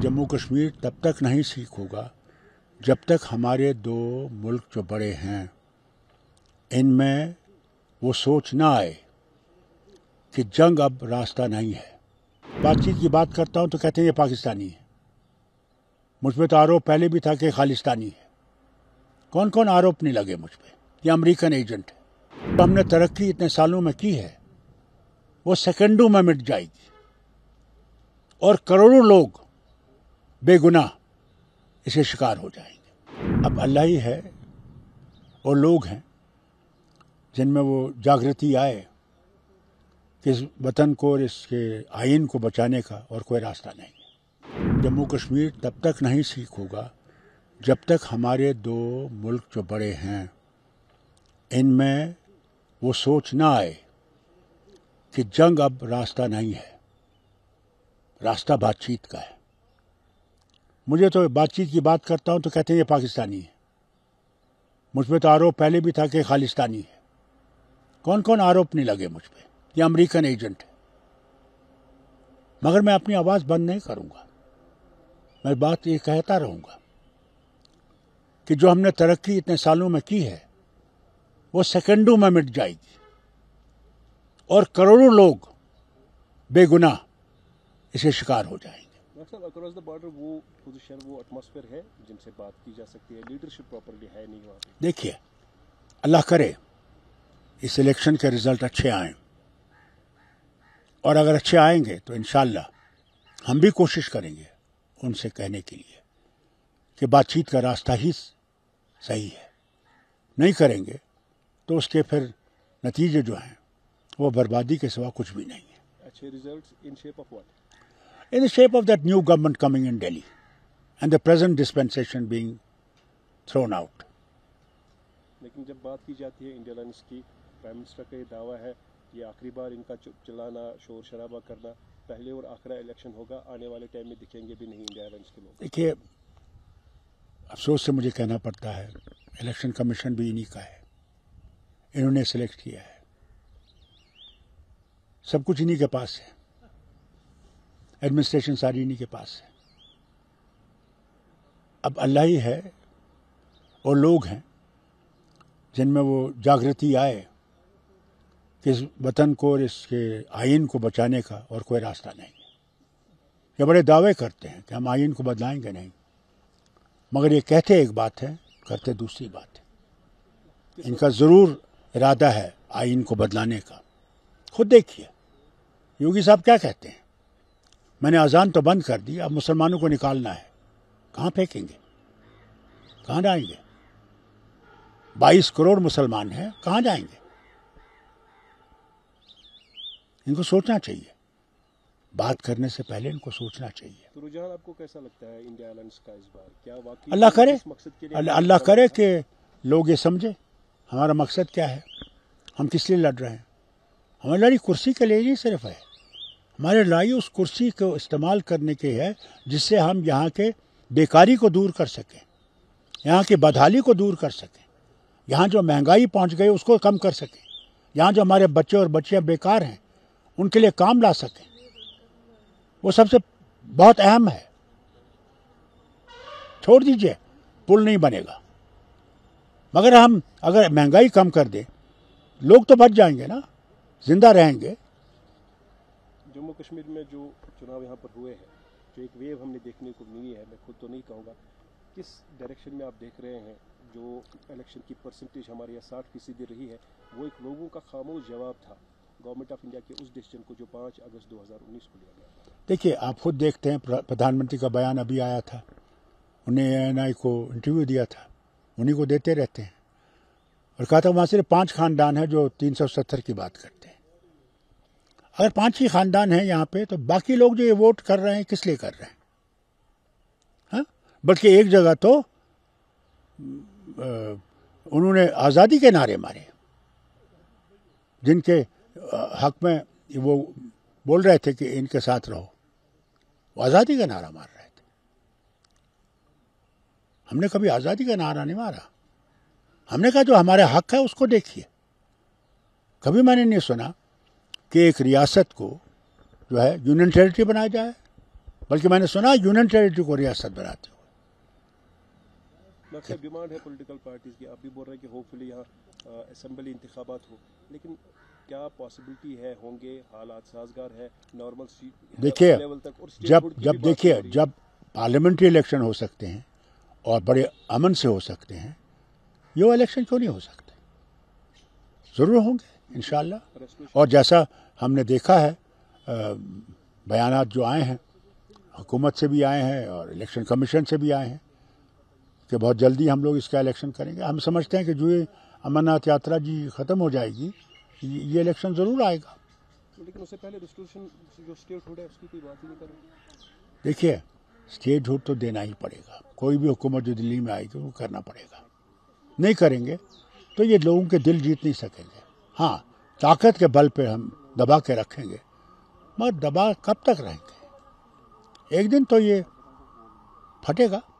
जम्मू कश्मीर तब तक नहीं सीख होगा जब तक हमारे दो मुल्क जो बड़े हैं इनमें वो सोच ना आए कि जंग अब रास्ता नहीं है बातचीत की बात करता हूँ तो कहते हैं ये पाकिस्तानी है मुझ पर तो आरोप पहले भी था कि खालिस्तानी है कौन कौन आरोप नहीं लगे मुझ पर यह अमरीकन एजेंट है तो हमने तरक्की इतने सालों में की है वो सेकेंडों में मिट जाएगी और करोड़ों लोग बेगुनाह इसके शिकार हो जाएंगे अब अल्लाह ही है और लोग हैं जिनमें वो जागृति आए कि इस वतन को और इसके आइन को बचाने का और कोई रास्ता नहीं है जम्मू कश्मीर तब तक नहीं सीख होगा जब तक हमारे दो मुल्क जो बड़े हैं इनमें वो सोच ना आए कि जंग अब रास्ता नहीं है रास्ता बातचीत का है मुझे तो बातचीत की बात करता हूँ तो कहते हैं ये पाकिस्तानी है मुझ पर तो आरोप पहले भी था कि खालिस्तानी है कौन कौन आरोप नहीं लगे मुझ पर ये अमरीकन एजेंट है मगर मैं अपनी आवाज़ बंद नहीं करूँगा मैं बात ये कहता रहूँगा कि जो हमने तरक्की इतने सालों में की है वो सेकेंडों में मिट जाएगी और करोड़ों लोग बेगुनाह इसे शिकार हो जाएंगे डॉक्टर साहब अक्रॉस द बॉर्डर वो पोजीशन वो एटमॉस्फेयर है जिनसे बात की जा सकती है लीडरशिप प्रॉपरली है नहीं वहाँ देखिए अल्लाह करे इस इलेक्शन के रिजल्ट अच्छे आए और अगर अच्छे आएंगे तो इन हम भी कोशिश करेंगे उनसे कहने के लिए कि बातचीत का रास्ता ही सही है नहीं करेंगे तो उसके फिर नतीजे जो हैं वो बर्बादी के सिवा कुछ भी नहीं है अच्छे results in shape of what in the shape of that new government coming in Delhi and the present dispensation being thrown out. लेकिन जब बात की जाती है इंडिया लाइन्स की प्राइम मिनिस्टर का ये दावा है ये आखिरी बार इनका चलाना शोर शराबा करना पहले और आखिरा इलेक्शन होगा आने वाले टाइम में दिखेंगे भी नहीं इंडिया लाइन्स के लोग देखिए अफसोस से मुझे कहना पड़ता है इलेक्शन कमीशन भी इन्हीं का है इन्होंने सेलेक्ट किया है सब कुछ इन्हीं के पास है एडमिनिस्ट्रेशन सारी इन्हीं के पास है अब अल्लाह ही है और लोग हैं जिनमें वो जागृति आए कि इस वतन को और इसके आइन को बचाने का और कोई रास्ता नहीं है ये बड़े दावे करते हैं कि हम आइन को बदलाएंगे नहीं मगर ये कहते एक बात है करते दूसरी बात है इनका ज़रूर इरादा है आइन को बदलाने का खुद देखिए योगी साहब क्या कहते हैं मैंने अजान तो बंद कर दी अब मुसलमानों को निकालना है कहाँ फेंकेंगे कहाँ जाएंगे बाईस करोड़ मुसलमान हैं कहाँ जाएंगे इनको सोचना चाहिए बात करने से पहले इनको सोचना चाहिए तो आपको कैसा लगता है इंडिया का इस बार क्या वाकई अल्लाह करे अल्लाह अल्ला करे कि लोग ये समझे हमारा मकसद क्या है हम किस लिए लड़ रहे हैं हमारी लड़ी कुर्सी के लिए ही सिर्फ है हमारे लड़ाई उस कुर्सी को इस्तेमाल करने की है जिससे हम यहाँ के बेकारी को दूर कर सकें यहाँ की बदहाली को दूर कर सकें यहाँ जो महंगाई पहुँच गई उसको कम कर सकें यहाँ जो हमारे बच्चे और बच्चियाँ बेकार हैं उनके लिए काम ला सकें वो सबसे बहुत अहम है छोड़ दीजिए पुल नहीं बनेगा मगर हम अगर महंगाई कम कर दें लोग तो बच जाएंगे ना जिंदा रहेंगे जम्मू कश्मीर में जो चुनाव यहाँ पर हुए हैं जो एक वेव हमने देखने को मिली है मैं खुद तो नहीं कहूँगा किस डायरेक्शन में आप देख रहे हैं जो इलेक्शन की परसेंटेज हमारे यहाँ साठ फीसदी रही है वो एक लोगों का खामोश जवाब था गवर्नमेंट ऑफ इंडिया के उस डिसीजन को जो पाँच अगस्त दो को लिया गया देखिए आप खुद देखते हैं प्रधानमंत्री का बयान अभी आया था उन्हें एन को इंटरव्यू दिया था उन्हीं को देते रहते हैं और कहा था वहाँ सिर्फ पाँच खानदान है जो 370 की बात करते अगर पांच ही खानदान हैं यहाँ पे तो बाकी लोग जो ये वोट कर रहे हैं किस लिए कर रहे हैं हा? बल्कि एक जगह तो उन्होंने आज़ादी के नारे मारे जिनके हक में वो बोल रहे थे कि इनके साथ रहो वो आज़ादी का नारा मार रहे थे हमने कभी आज़ादी का नारा नहीं मारा हमने कहा जो हमारे हक है उसको देखिए कभी मैंने नहीं सुना कि एक रियासत को जो है यूनियन टेरिटरी बनाया जाए बल्कि मैंने सुना यूनियन टेरिटरी को रियासत बनाते हुए मतलब डिमांड है पॉलिटिकल पार्टीज की आप भी बोल रहे हैं कि होपफुली यहाँ असम्बली इंतबात हो लेकिन क्या पॉसिबिलिटी है होंगे हालात साजगार है नॉर्मल देखिए जब जब देखिए जब पार्लियामेंट्री इलेक्शन हो सकते हैं और बड़े अमन से हो सकते हैं ये इलेक्शन क्यों नहीं हो सकते ज़रूर होंगे इन और जैसा हमने देखा है बयान जो आए हैं हुकूमत से भी आए हैं और इलेक्शन कमीशन से भी आए हैं कि बहुत जल्दी हम लोग इसका इलेक्शन करेंगे हम समझते हैं कि जो ये अमरनाथ यात्रा जी ख़त्म हो जाएगी ये इलेक्शन ज़रूर आएगा लेकिन उससे पहले जो स्टेटहुड है उसकी कोई बात नहीं कर देखिए हुड तो देना ही पड़ेगा कोई भी हुकूमत जो दिल्ली में आएगी वो करना पड़ेगा नहीं करेंगे तो ये लोगों के दिल जीत नहीं सकेंगे हाँ ताकत के बल पे हम दबा के रखेंगे मगर दबा कब तक रहेंगे एक दिन तो ये फटेगा